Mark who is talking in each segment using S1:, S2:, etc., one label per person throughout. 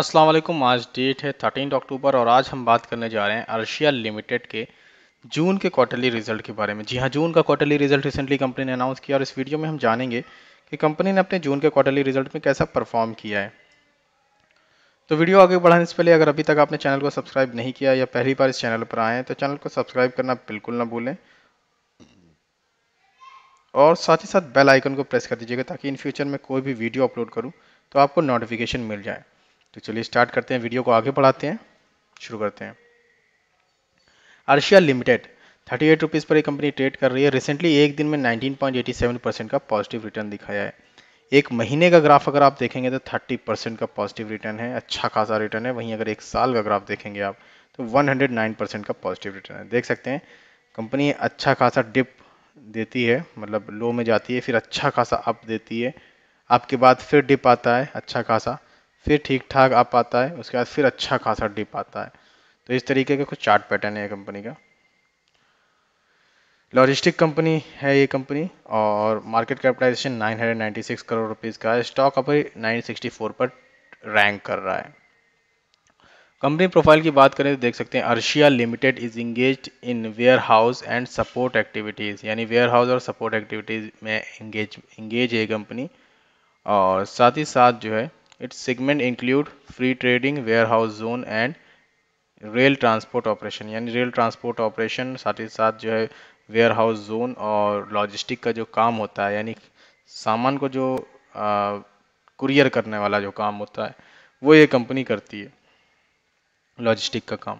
S1: अस्सलाम वालेकुम आज डेट है थर्टीन अक्टूबर और आज हम बात करने जा रहे हैं अर्शिया लिमिटेड के जून के क्वार्टरली रिजल्ट के बारे में जी हाँ जून का क्वार्टरली रिजल्ट रिसेंटली कंपनी ने अनाउंस किया और इस वीडियो में हम जानेंगे कि कंपनी ने अपने जून के क्वार्टरली रिजल्ट में कैसा परफॉर्म किया है तो वीडियो आगे बढ़ाने से पहले अगर अभी तक आपने चैनल को सब्सक्राइब नहीं किया या पहली बार इस चैनल पर आए हैं तो चैनल को सब्सक्राइब करना बिल्कुल ना भूलें और साथ ही साथ बेल आइकन को प्रेस कर दीजिएगा ताकि इन फ्यूचर में कोई भी वीडियो अपलोड करूँ तो आपको नोटिफिकेशन मिल जाए तो चलिए स्टार्ट करते हैं वीडियो को आगे बढ़ाते हैं शुरू करते हैं Arshiya limited thirty eight rupees पर एक कंपनी ट्रेड कर रही है रिसेंटली एक दिन में 19.87 परसेंट का पॉजिटिव रिटर्न दिखाया है एक महीने का ग्राफ अगर आप देखेंगे तो 30 परसेंट का पॉजिटिव रिटर्न है अच्छा खासा रिटर्न है वहीं अगर एक साल का ग्राफ देखेंगे आप तो 109 परसेंट का पॉजिटिव रिटर्न है देख सकते हैं कंपनी अच्छा खासा डिप देती है मतलब लो में जाती है फिर अच्छा खासा अप देती है आपके बाद फिर डिप आता है अच्छा खासा फिर ठीक ठाक आ पाता है उसके बाद फिर अच्छा खासा डिप आता है तो इस तरीके का कुछ चार्ट पैटर्न है कंपनी का लॉजिस्टिक कंपनी है ये कंपनी और मार्केट कैपिटलाइजेशन 996 करोड़ रुपीज़ का है स्टॉक अभी 964 पर रैंक कर रहा है कंपनी प्रोफाइल की बात करें तो देख सकते हैं Arshiya limited is engage in warehouse and support activities यानी वेयर हाउस और सपोर्ट एक्टिविटीज़ में इंगेज इंगेज है कंपनी और साथ ही साथ जो है it's Its include free trading warehouse zone and rail transport operation यानी रेल ट्रांसपोर्ट ऑपरेशन साथ ही साथ जो है वेयर हाउस जोन और लॉजिस्टिक का जो काम होता है यानी सामान को जो आ, कुरियर करने वाला जो काम होता है वो ये कंपनी करती है लॉजिस्टिक का काम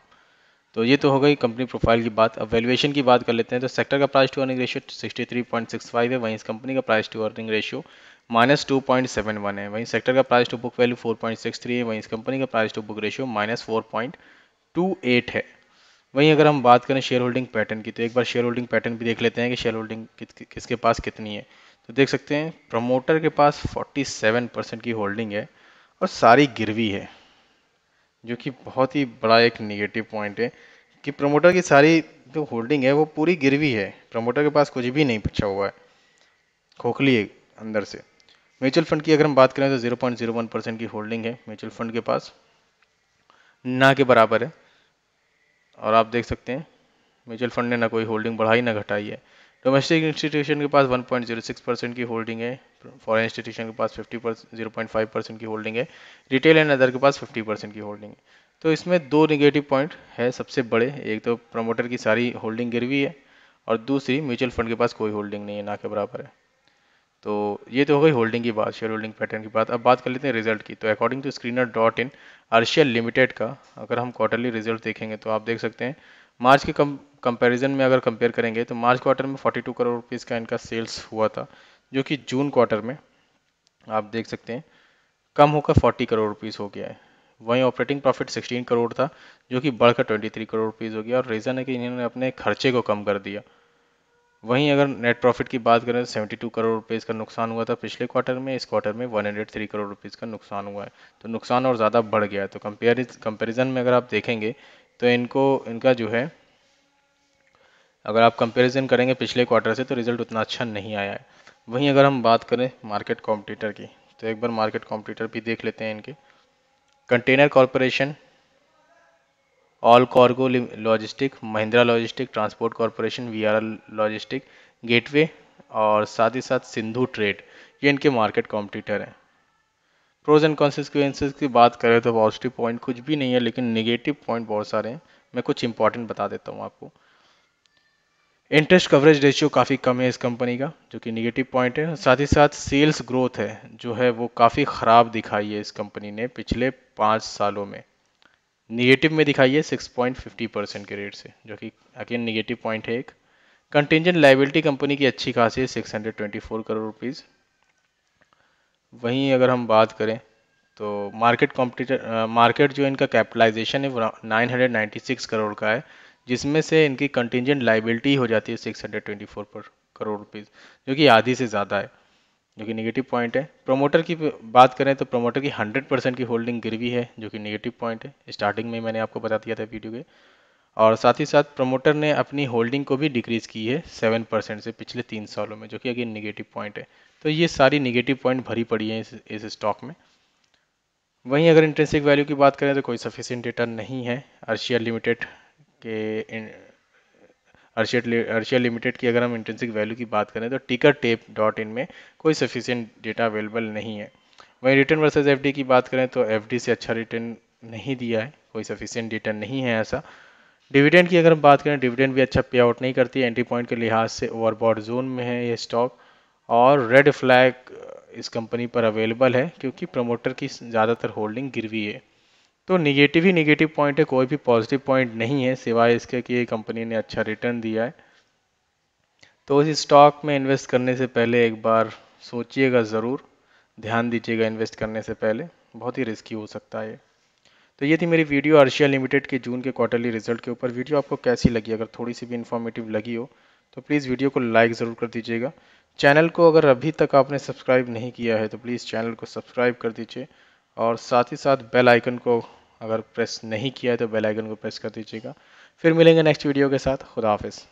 S1: तो ये तो हो गई कंपनी प्रोफाइल की बात अब वैल्यूएशन की बात कर लेते हैं तो सेक्टर का प्राइस टू अर्निंग रेशियो 63.65 है वहीं इस कंपनी का price to earning ratio minus two point seven one है वहीं सेक्टर का price to book value four point six three है वहीं इस कंपनी का price to book ratio minus four point two eight है वहीं अगर हम बात करें शेयर होल्डिंग पैटर्न की तो एक बार शेयर होल्डिंग पैटर्न भी देख लेते हैं कि शेयर होल्डिंग कि, कि, किसके पास कितनी है तो देख सकते हैं प्रमोटर के पास सेवन परसेंट की होल्डिंग है और सारी गिरवी है जो कि बहुत ही बड़ा एक निगेटिव पॉइंट है कि प्रमोटर की सारी जो होल्डिंग है वो पूरी गिरवी है प्रमोटर के पास कुछ भी नहीं बचा हुआ है खोखली है अंदर से म्यूचुअल फंड की अगर हम बात करें तो 0.01 परसेंट की होल्डिंग है म्यूचुअल फंड के पास ना के बराबर है और आप देख सकते हैं म्यूचुअल फंड ने ना कोई होल्डिंग बढ़ाई ना घटाई है डोमेस्टिक इंस्टीट्यूशन के पास 1.06 परसेंट की होल्डिंग है फॉरेन इंस्टीट्यूशन के पास 50 परसेंट जीरो परसेंट की होल्डिंग है रिटेल एंड अदर के पास 50 परसेंट की होल्डिंग है तो इसमें दो निगेटिव पॉइंट है सबसे बड़े एक तो प्रमोटर की सारी होल्डिंग गिरवी है और दूसरी म्यूचुअल फंड के पास कोई होल्डिंग नहीं है ना के बराबर है तो ये तो हो गई होल्डिंग की बात शेयर होल्डिंग पैटर्न की बात अब बात कर लेते हैं रिजल्ट की तो according to screener dot in Arshiya limited का अगर हम क्वार्टरली रिजल्ट देखेंगे तो आप देख सकते हैं मार्च के कम कंपैरिजन में अगर कंपेयर करेंगे तो मार्च क्वार्टर में 42 करोड़ रुपीज़ का इनका सेल्स हुआ था जो कि जून क्वार्टर में आप देख सकते हैं कम होकर 40 करोड़ रुपीज़ हो गया है वहीं ऑपरेटिंग प्रॉफिट 16 करोड़ था जो कि बढ़कर 23 करोड़ रुपीज़ हो गया और रीज़न है कि इन्होंने अपने खर्चे को कम कर दिया वहीं अगर नेट प्रॉफिट की बात करें तो सेवेंटी करोड़ रुपीज़ का नुकसान हुआ था पिछले क्वार्टर में इस क्वार्टर में वन करोड़ रुपीज़ का नुकसान हुआ है तो नुकसान और ज़्यादा बढ़ गया है तो कंपेयर कंपेरिजन में अगर आप देखेंगे तो इनको इनका जो है अगर आप कंपैरिजन करेंगे पिछले क्वार्टर से तो रिजल्ट उतना अच्छा नहीं आया है वहीं अगर हम बात करें मार्केट कॉम्पिटिटर की तो एक बार मार्केट कॉम्पिटिटर भी देख लेते हैं इनके container corporation all cargo logistic Mahindra logistic transport corporation V logistic gateway और साथ ही साथ सिंधु ट्रेड ये इनके मार्केट कॉम्पिटिटर हैं प्रोज एंड कॉन्सिक्वेंसेज की बात करें तो पॉजिटिव पॉइंट कुछ भी नहीं है लेकिन निगेटिव पॉइंट बहुत सारे हैं मैं कुछ इंपॉर्टेंट बता देता हूँ आपको इंटरेस्ट कवरेज रेशियो काफ़ी कम है इस कंपनी का जो कि निगेटिव पॉइंट है साथ ही साथ सेल्स ग्रोथ है जो है वो काफ़ी ख़राब दिखाई है इस कंपनी ने पिछले पाँच सालों में निगेटिव में दिखाई है सिक्स पॉइंट फिफ्टी परसेंट के रेट से जो कि अगेन निगेटिव पॉइंट है एक कंटेंजेंट लाइबिलिटी कंपनी की अच्छी खासी है फोर करोड़ रुपीज़ वहीं अगर हम बात करें तो मार्केट कॉम्पिटिटर मार्केट जो इनका कैपिटलाइजेशन है वो सिक्स करोड़ का है जिसमें से इनकी कंटिजेंट लाइबिलिटी हो जाती है 624 पर करोड़ रुपीज़ जो कि आधी से ज़्यादा है जो कि नेगेटिव पॉइंट है प्रोमोटर की बात करें तो प्रोमोटर की 100 परसेंट की होल्डिंग गिरवी है जो कि नेगेटिव पॉइंट है स्टार्टिंग में मैंने आपको बता दिया था वीडियो के और साथ ही साथ प्रोमोटर ने अपनी होल्डिंग को भी डिक्रीज़ की है सेवन परसेंट से पिछले तीन सालों में जो कि अगेन निगेटिव पॉइंट है तो ये सारी निगेटिव पॉइंट भरी पड़ी है इस, स्टॉक में वहीं अगर इंटरेस्टिक वैल्यू की बात करें तो कोई सफिशियंट डेटा नहीं है अर्शिया लिमिटेड के अर्शियट अर्शिया लिमिटेड की अगर हम इंटेंसिक वैल्यू की बात करें तो टिकर टेप डॉट इन में कोई सफिशियंट डेटा अवेलेबल नहीं है वहीं रिटर्न वर्सेज एफ की बात करें तो एफ से अच्छा रिटर्न नहीं दिया है कोई सफिशियंट डेटा नहीं है ऐसा डिविडेंड की अगर हम बात करें डिविडेंड भी अच्छा पे आउट नहीं करती एंट्री पॉइंट के लिहाज से ओवरबॉड जोन में है ये स्टॉक और रेड फ्लैग इस कंपनी पर अवेलेबल है क्योंकि प्रमोटर की ज़्यादातर होल्डिंग गिरवी है तो निगेटिव ही निगेटिव पॉइंट है कोई भी पॉजिटिव पॉइंट नहीं है सिवाय इसके कि ये कंपनी ने अच्छा रिटर्न दिया है तो इस स्टॉक में इन्वेस्ट करने से पहले एक बार सोचिएगा ज़रूर ध्यान दीजिएगा इन्वेस्ट करने से पहले बहुत ही रिस्की हो सकता है तो ये थी मेरी वीडियो अर्शिया लिमिटेड के जून के क्वार्टरली रिजल्ट के ऊपर वीडियो आपको कैसी लगी अगर थोड़ी सी भी इन्फॉर्मेटिव लगी हो तो प्लीज़ वीडियो को लाइक ज़रूर कर दीजिएगा चैनल को अगर अभी तक आपने सब्सक्राइब नहीं किया है तो प्लीज़ चैनल को सब्सक्राइब कर दीजिए और साथ ही साथ बेल आइकन को अगर प्रेस नहीं किया है तो बेल आइकन को प्रेस कर दीजिएगा फिर मिलेंगे नेक्स्ट वीडियो के साथ खुदा हाफिज़